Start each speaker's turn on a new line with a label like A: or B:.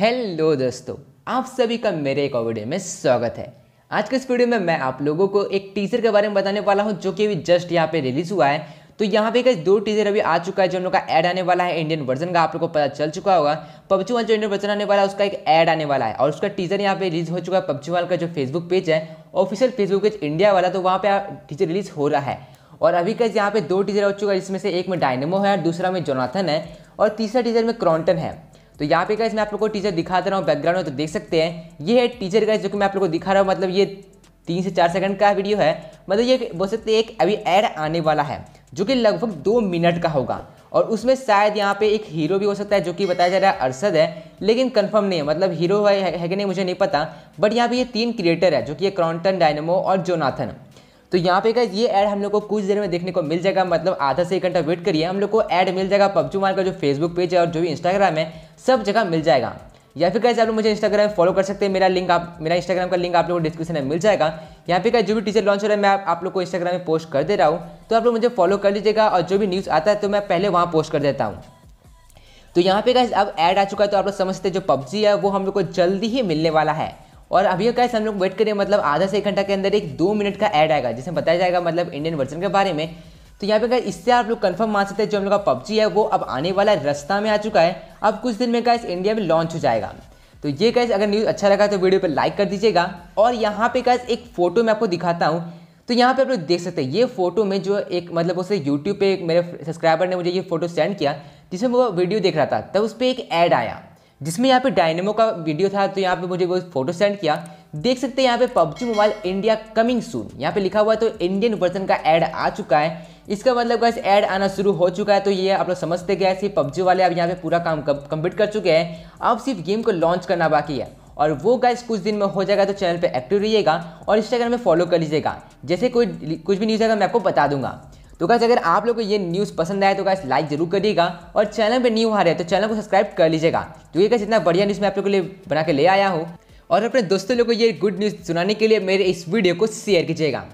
A: hello दोस्तों आप सभी का मेरे एक वीडियो में स्वागत है आज के इस वीडियो में मैं आप लोगों को एक टीजर के बारे में बताने वाला हूँ जो कि अभी जस्ट यहाँ पे रिलीज हुआ है तो यहाँ पे गाइस दो टीजर अभी आ चुका है जो हम लोग का एड आने वाला है इंडियन वर्जन का आप लोगों को पता चल चुका होगा पबजी वाल जो इंडियन वर्जन आने वाला है उसका एक ऐड आने वाला है और उसका टीजर यहाँ पे रिलीज हो चुका है पबजी वाल का जो फेसबुक पेज है ऑफिशियल फेसबुक पेज इंडिया वाला तो वहाँ पे टीजर रिलीज हो रहा है और अभी कैसे यहाँ पे दो टीजर हो चुका है जिसमें से एक में डायनेमो है और दूसरा में जोनाथन है और तीसरा टीजर में क्रॉन्टन है तो यहाँ पे गाइस मैं आप लोग को टीचर दिखा दे रहा हूँ बैकग्राउंड में तो देख सकते हैं ये है टीचर गाइस जो कि मैं आप लोग को दिखा रहा हूँ मतलब ये तीन से चार सेकंड का वीडियो है मतलब ये बोल सकते हैं एक अभी एड आने वाला है जो कि लगभग दो मिनट का होगा और उसमें शायद यहाँ पे एक हीरो भी हो सकता है जो कि बताया जा रहा है अरसद है लेकिन कंफर्म नहीं है मतलब हीरो है, है, कि नहीं मुझे नहीं पता बट यहाँ पे ये तीन क्रिएटर है जो कि ये क्रॉन्टन डायनमो और जोनाथन तो यहाँ पे गाइज ये एड हम लोग को कुछ देर में देखने को मिल जाएगा मतलब आधा से एक घंटा वेट करिए हम लोग को एड मिल जाएगा पबजू मार का जो फेसबुक पेज है और जो भी इंस्टाग्राम है सब जगह मिल जाएगा या फिर कैसे आप लोग मुझे इंस्टाग्राम फॉलो कर सकते हैं मेरा लिंक आप मेरा इंस्टाग्राम का लिंक आप लोगों को डिस्क्रिप्शन में मिल जाएगा यहाँ पे का जो भी टीचर लॉन्च हो रहा है मैं आप, आप लोग को इंस्टाग्राम में पोस्ट कर दे रहा हूँ तो आप लोग मुझे फॉलो कर लीजिएगा और जो भी न्यूज़ आता है तो मैं पहले वहाँ पोस्ट कर देता हूँ तो यहाँ पे का अब एड आ चुका है तो आप लोग समझते हैं जो पबजी है वो हम लोग को जल्दी ही मिलने वाला है और अभी कैसे हम लोग वेट करें मतलब आधा से एक घंटा के अंदर एक दो मिनट का ऐड आएगा जिसमें बताया जाएगा मतलब इंडियन वर्जन के बारे में तो यहाँ पे अगर इससे आप लोग कंफर्म मान सकते हैं जो हम लोग का पबजी है वो अब आने वाला रास्ता में आ चुका है अब कुछ दिन में कैसे इंडिया में लॉन्च हो जाएगा तो ये कैसे अगर न्यूज़ अच्छा लगा तो वीडियो पर लाइक कर दीजिएगा और यहाँ पे कैसे एक फ़ोटो मैं आपको दिखाता हूँ तो यहाँ पे आप लोग देख सकते हैं ये फोटो में जो एक मतलब उसे यूट्यूब पे मेरे सब्सक्राइबर ने मुझे ये फोटो सेंड किया जिसमें वो वीडियो देख रहा था तब उस पर एक ऐड आया जिसमें यहाँ पे डायनेमो का वीडियो था तो यहाँ पे मुझे वो फोटो सेंड किया देख सकते हैं यहाँ पे PUBG mobile India coming soon यहाँ पे लिखा हुआ है तो इंडियन वर्जन का एड आ चुका है इसका मतलब गैस ऐड आना शुरू हो चुका है तो ये आप लोग समझते गए कि पबजी वाले अब यहाँ पे पूरा काम कंप्लीट कर चुके हैं अब सिर्फ गेम को लॉन्च करना बाकी है और वो गैस कुछ दिन में हो जाएगा तो चैनल पे एक्टिव रहिएगा और इंस्टाग्राम में फॉलो कर लीजिएगा जैसे कोई कुछ भी न्यूज़ आएगा मैं आपको बता दूंगा तो कैसे अगर आप लोग को ये न्यूज़ पसंद आए तो कैसे लाइक जरूर करिएगा और चैनल पे न्यू आ रहे हैं तो चैनल को सब्सक्राइब कर लीजिएगा तो ये कैसे इतना बढ़िया न्यूज़ मैं आप लोग के लिए बना के ले आया हूँ और अपने दोस्तों लोग को ये गुड न्यूज़ सुनाने के लिए मेरे इस वीडियो को शेयर कीजिएगा